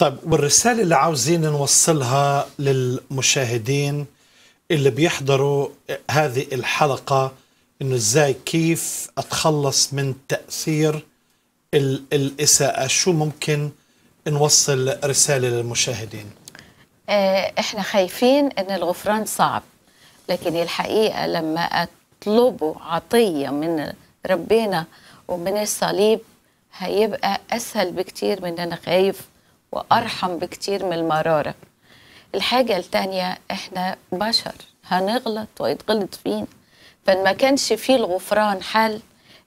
طيب والرسالة اللي عاوزين نوصلها للمشاهدين اللي بيحضروا هذه الحلقة انه ازاي كيف اتخلص من تأثير ال الإساءة شو ممكن نوصل رسالة للمشاهدين آه، احنا خايفين ان الغفران صعب لكن الحقيقة لما اطلبه عطية من ربنا ومن الصليب هيبقى اسهل بكتير من انا خايف وارحم بكتير من المراره الحاجه الثانية احنا بشر هنغلط ويتغلط فينا فان ما كانش فيه الغفران حل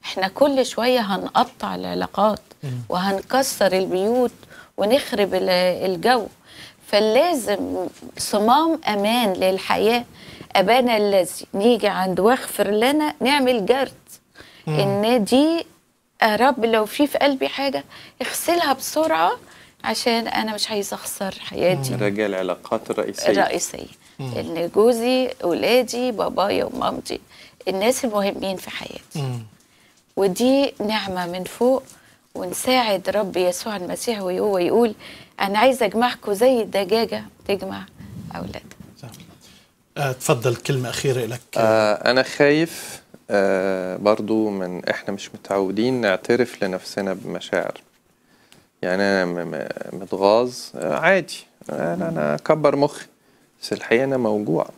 احنا كل شويه هنقطع العلاقات وهنكسر البيوت ونخرب الجو فلازم صمام امان للحياه ابانا الذي نيجي عند واغفر لنا نعمل جرد ان دي يا رب لو في في قلبي حاجه اغسلها بسرعه عشان انا مش عايزه اخسر حياتي رجع العلاقات الرئيسيه الرئيسيه ان جوزي ولادي بابايا ومامتي الناس المهمين في حياتي مم. ودي نعمه من فوق ونساعد رب يسوع المسيح وهو يقول انا عايز اجمعكم زي الدجاجه تجمع اولادها آه، تفضل كلمه اخيره لك آه انا خايف آه برضو من احنا مش متعودين نعترف لنفسنا بمشاعر يعني انا متغاظ آه، عادي انا انا اكبر مخي بس الحقيقه انا موجوع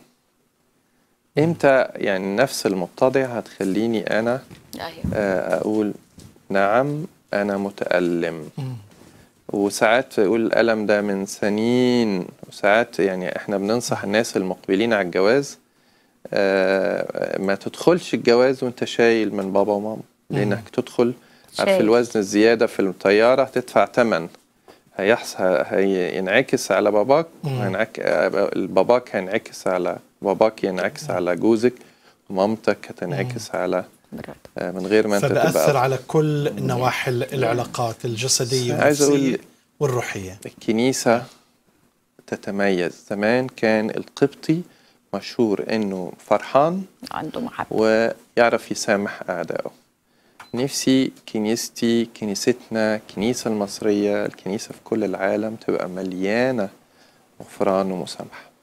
امتى يعني نفس المتضع هتخليني انا أيوه. آه، اقول نعم انا متالم وساعات يقول الالم ده من سنين وساعات يعني احنا بننصح الناس المقبلين على الجواز آه، ما تدخلش الجواز وانت شايل من بابا وماما لانك تدخل عارف الوزن الزياده في الطياره هتدفع ثمن هيحصل هينعكس على باباك هينعك... باباك هينعكس على باباك ينعكس على جوزك ومامتك هتنعكس على آه، من غير ما انت فبأثر على كل نواحي العلاقات الجسديه والنفسيه والروحيه الكنيسه تتميز زمان كان القبطي مشهور انه فرحان عنده محبه ويعرف يسامح اعدائه نفسي كنيستي كنيستنا الكنيسة المصرية الكنيسة في كل العالم تبقى مليانة غفران ومسامحة